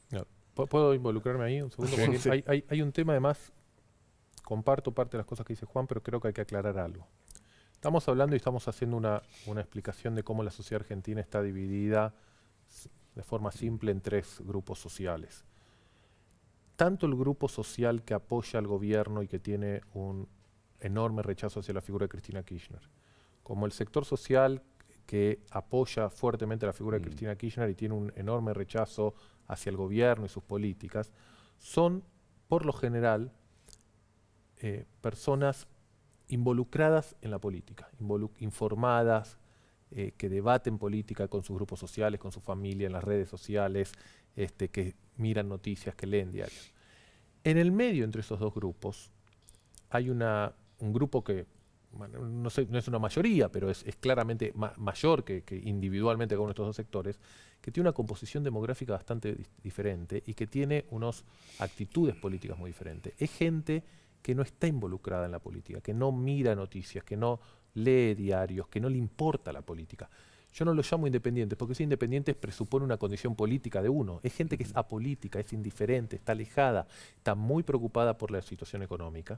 No. ¿Puedo involucrarme ahí un segundo? hay, hay, un tema además, comparto parte de las cosas que dice Juan, pero creo que hay que aclarar algo. Estamos hablando y estamos haciendo una, una explicación de cómo la sociedad argentina está dividida de forma simple en tres grupos sociales tanto el grupo social que apoya al gobierno y que tiene un enorme rechazo hacia la figura de Cristina Kirchner, como el sector social que apoya fuertemente la figura de mm. Cristina Kirchner y tiene un enorme rechazo hacia el gobierno y sus políticas, son por lo general eh, personas involucradas en la política, informadas, eh, que debaten política con sus grupos sociales, con su familia, en las redes sociales, este, que miran noticias, que leen diarios. En el medio entre esos dos grupos hay una, un grupo que no, es una mayoría, pero es, claramente mayor que, individualmente con estos dos sectores, que tiene una composición demográfica bastante diferente y que tiene unas actitudes políticas muy diferentes. Es gente que no está involucrada en la política, que no mira noticias, que no lee diarios, que no le importa la política. Yo no los llamo independientes, porque ser independientes presupone una condición política de uno. Es gente que es apolítica, es indiferente, está alejada, está muy preocupada por la situación económica,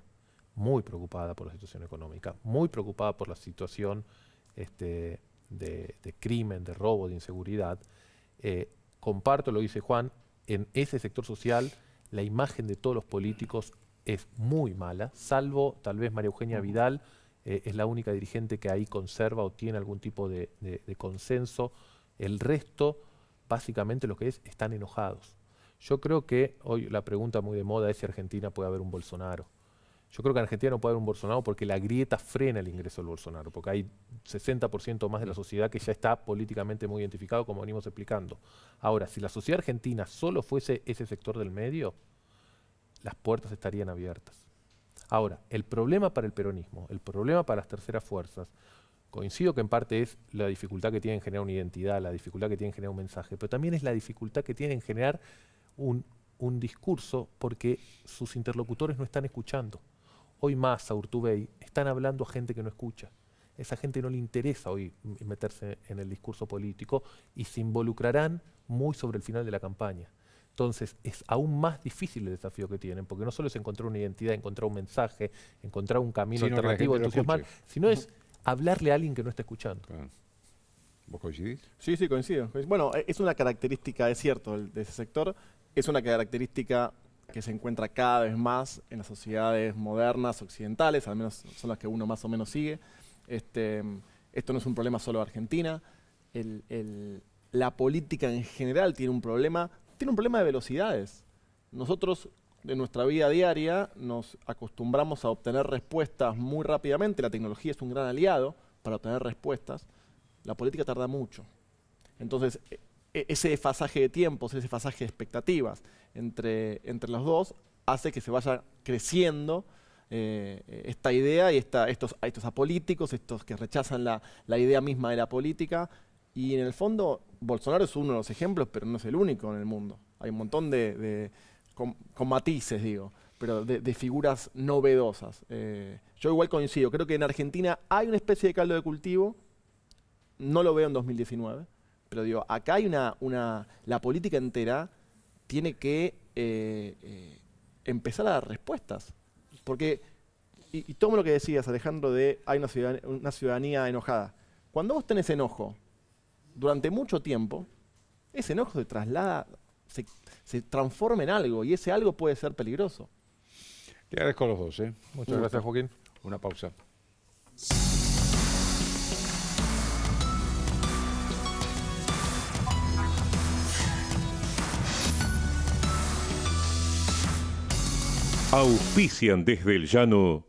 muy preocupada por la situación económica, muy preocupada por la situación este, de, crimen, de robo, de inseguridad. Eh, comparto, lo dice Juan, en ese sector social la imagen de todos los políticos es muy mala, salvo tal vez María Eugenia Vidal eh, es la única dirigente que ahí conserva o tiene algún tipo de, consenso. El resto, básicamente lo que es, están enojados. Yo creo que hoy la pregunta muy de moda es si Argentina puede haber un Bolsonaro. Yo creo que Argentina no puede haber un Bolsonaro porque la grieta frena el ingreso del Bolsonaro, porque hay 60% más de la sociedad que ya está políticamente muy identificado, como venimos explicando. Ahora, si la sociedad argentina solo fuese ese sector del medio, las puertas estarían abiertas. Ahora, el problema para el peronismo, el problema para las terceras fuerzas, coincido que en parte es la dificultad que tienen en generar una identidad, la dificultad que tienen en generar un mensaje, pero también es la dificultad que tienen en generar un, discurso porque sus interlocutores no están escuchando. Hoy más a Urtubey están hablando a gente que no escucha. Esa gente no le interesa hoy meterse en el discurso político y se involucrarán muy sobre el final de la campaña. Entonces es aún más difícil el desafío que tienen, porque no solo es encontrar una identidad, encontrar un mensaje, encontrar un camino sino alternativo, sino es hablarle a alguien que no está escuchando. ¿Vos coincidís? Sí, sí, coincido. Bueno, e, es una característica, es cierto, de ese sector, es una característica que se encuentra cada vez más en las sociedades modernas, occidentales, al menos son las que uno más o menos sigue. Este, esto no es un problema solo de Argentina. la política en general tiene un problema tiene un problema de velocidades. Nosotros en nuestra vida diaria nos acostumbramos a obtener respuestas muy rápidamente. La tecnología es un gran aliado para obtener respuestas. La política tarda mucho. Entonces, e, e, ese desfasaje de tiempos, ese desfasaje de expectativas entre, entre los dos hace que se vaya creciendo eh, esta idea y estos, estos apolíticos, estos que rechazan la, la idea misma de la política. Y en el fondo, Bolsonaro es uno de los ejemplos, pero no es el único en el mundo. Hay un montón de, con, matices, digo, pero de, figuras novedosas. Eh, yo igual coincido, creo que en Argentina hay una especie de caldo de cultivo, no lo veo en 2019, pero digo, acá hay una, la política entera tiene que eh, eh, empezar a dar respuestas, porque, y, tomo lo que decías Alejandro, de hay una una ciudadanía enojada. Cuando vos tenés enojo, durante mucho tiempo, ese enojo se traslada, se, transforma en algo y ese algo puede ser peligroso. Te agradezco a los dos. ¿eh? Muchas gracias, Joaquín. Una pausa. Auspician desde el llano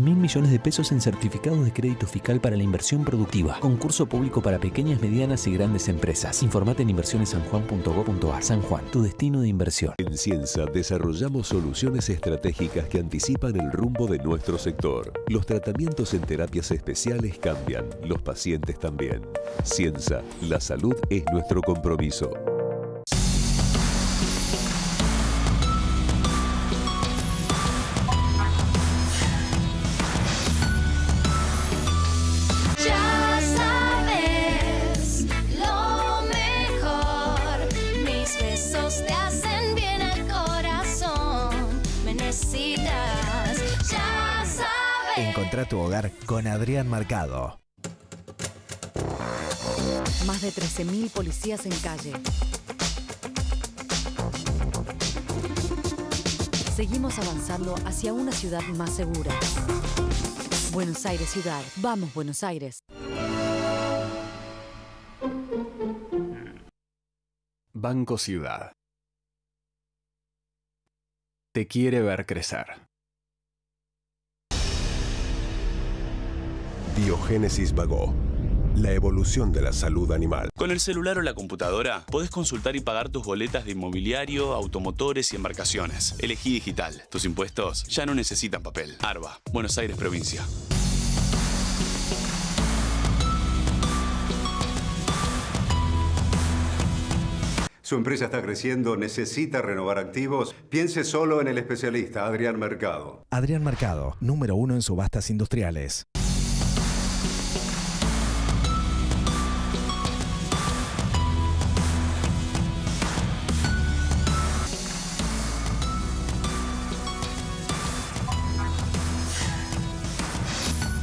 mil millones de pesos en certificados de crédito fiscal para la inversión productiva. Concurso público para pequeñas, medianas y grandes empresas. Informate en inversionesanjuan.gov.ar. San Juan, tu destino de inversión. En Cienza desarrollamos soluciones estratégicas que anticipan el rumbo de nuestro sector. Los tratamientos en terapias especiales cambian, los pacientes también. Cienza, la salud es nuestro compromiso. tu hogar con Adrián Marcado. Más de 13.000 policías en calle. Seguimos avanzando hacia una ciudad más segura. Buenos Aires Ciudad. Vamos, Buenos Aires. Banco Ciudad. Te quiere ver crecer. Biogénesis Vagó. La evolución de la salud animal. Con el celular o la computadora, podés consultar y pagar tus boletas de inmobiliario, automotores y embarcaciones. Elegí digital. Tus impuestos ya no necesitan papel. Arba, Buenos Aires Provincia. Su empresa está creciendo, necesita renovar activos. Piense solo en el especialista, Adrián Mercado. Adrián Mercado, número uno en subastas industriales.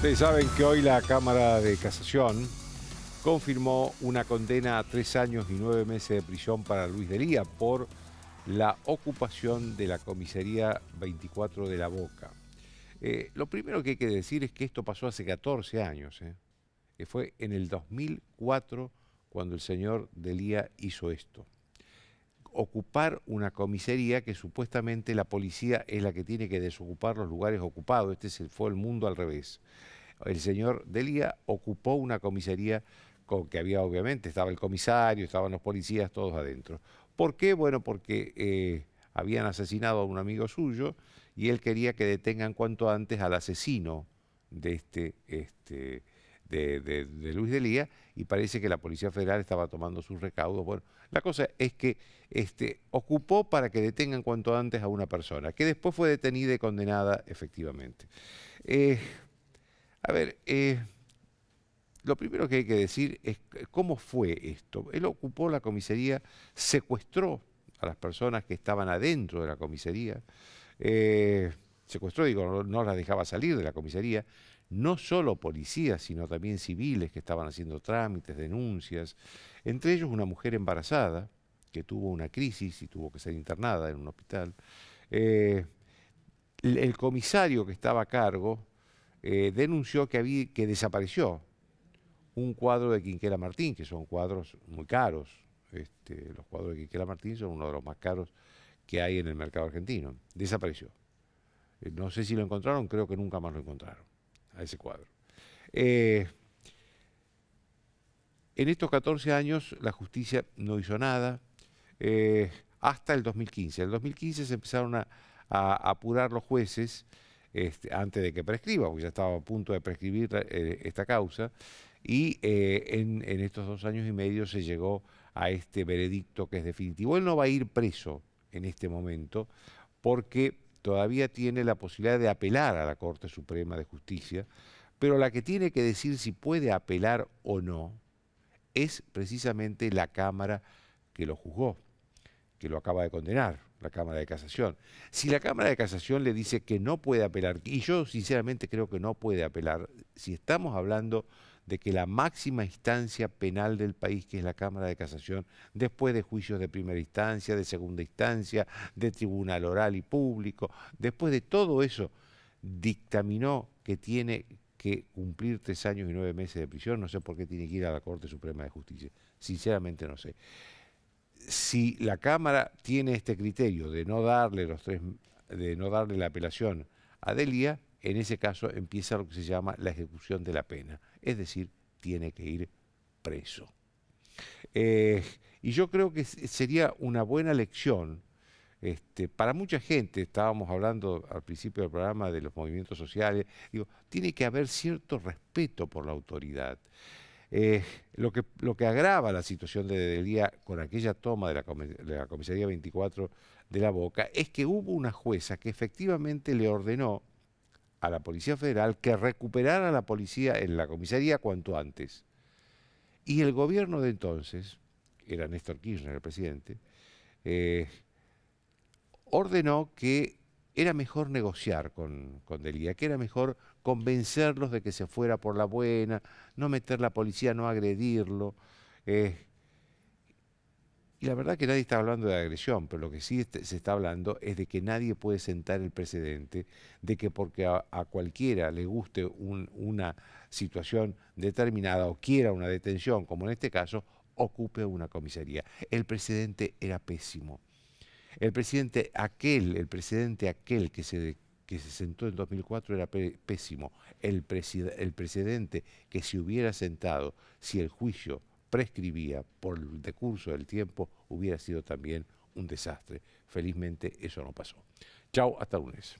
Ustedes saben que hoy la Cámara de Casación confirmó una condena a tres años y nueve meses de prisión para Luis Delía por la ocupación de la comisaría 24 de la Boca. Eh, lo primero que hay que decir es que esto pasó hace 14 años. ¿eh? Que fue en el 2004 cuando el señor Delía hizo esto. Ocupar una comisaría que supuestamente la policía es la que tiene que desocupar los lugares ocupados. Este fue el mundo al revés el señor Delia ocupó una comisaría con que había obviamente, estaba el comisario, estaban los policías, todos adentro. ¿Por qué? Bueno, porque eh, habían asesinado a un amigo suyo y él quería que detengan cuanto antes al asesino de este, este de, Luis Delía y parece que la Policía Federal estaba tomando sus recaudos. Bueno, la cosa es que este, ocupó para que detengan cuanto antes a una persona, que después fue detenida y condenada efectivamente. Eh, a ver, eh, lo primero que hay que decir es cómo fue esto. Él ocupó la comisaría, secuestró a las personas que estaban adentro de la comisaría, eh, secuestró, digo, no, las dejaba salir de la comisaría, no solo policías, sino también civiles que estaban haciendo trámites, denuncias, entre ellos una mujer embarazada que tuvo una crisis y tuvo que ser internada en un hospital. Eh, el comisario que estaba a cargo, eh, denunció que, había, que desapareció un cuadro de Quinquela Martín, que son cuadros muy caros. Este, los cuadros de Quinquela Martín son uno de los más caros que hay en el mercado argentino. Desapareció. Eh, no sé si lo encontraron, creo que nunca más lo encontraron, a ese cuadro. Eh, en estos 14 años la justicia no hizo nada hasta el 2015. En el 2015 se empezaron a apurar los jueces este, antes de que prescriba, porque ya estaba a punto de prescribir eh, esta causa. Y eh, en, en, estos dos años y medio se llegó a este veredicto que es definitivo. Él no va a ir preso en este momento porque todavía tiene la posibilidad de apelar a la Corte Suprema de Justicia, pero la que tiene que decir si puede apelar o no es precisamente la Cámara que lo juzgó, que lo acaba de condenar la Cámara de Casación. Si la Cámara de Casación le dice que no puede apelar, y yo sinceramente creo que no puede apelar, si estamos hablando de que la máxima instancia penal del país, que es la Cámara de Casación, después de juicios de primera instancia, de segunda instancia, de tribunal oral y público, después de todo eso, dictaminó que tiene que cumplir tres años y nueve meses de prisión, no sé por qué tiene que ir a la Corte Suprema de Justicia, sinceramente no sé si la Cámara tiene este criterio de no darle los tres, de no darle la apelación a Delia, en ese caso empieza lo que se llama la ejecución de la pena, es decir, tiene que ir preso. Eh, y yo creo que sería una buena lección este, para mucha gente, estábamos hablando al principio del programa de los movimientos sociales, digo, tiene que haber cierto respeto por la autoridad. Eh, lo, que, lo que agrava la situación de Delía con aquella toma de la, comisaría 24 de la Boca es que hubo una jueza que efectivamente le ordenó a la Policía Federal que recuperara a la policía en la comisaría cuanto antes. Y el gobierno de entonces, era Néstor Kirchner el presidente, eh, ordenó que era mejor negociar con, con Delía, que era mejor convencerlos de que se fuera por la buena, no meter la policía, no agredirlo. Eh. y la verdad que nadie está hablando de agresión, pero lo que sí este, se está hablando es de que nadie puede sentar el precedente de que porque a, cualquiera le guste una situación determinada o quiera una detención, como en este caso, ocupe una comisaría. El precedente era pésimo. El presidente aquel, el presidente aquel que se que se sentó en 2004 era pésimo. El, el precedente que se hubiera sentado si el juicio prescribía por el decurso del tiempo hubiera sido también un desastre. Felizmente eso no pasó. Chao, hasta lunes.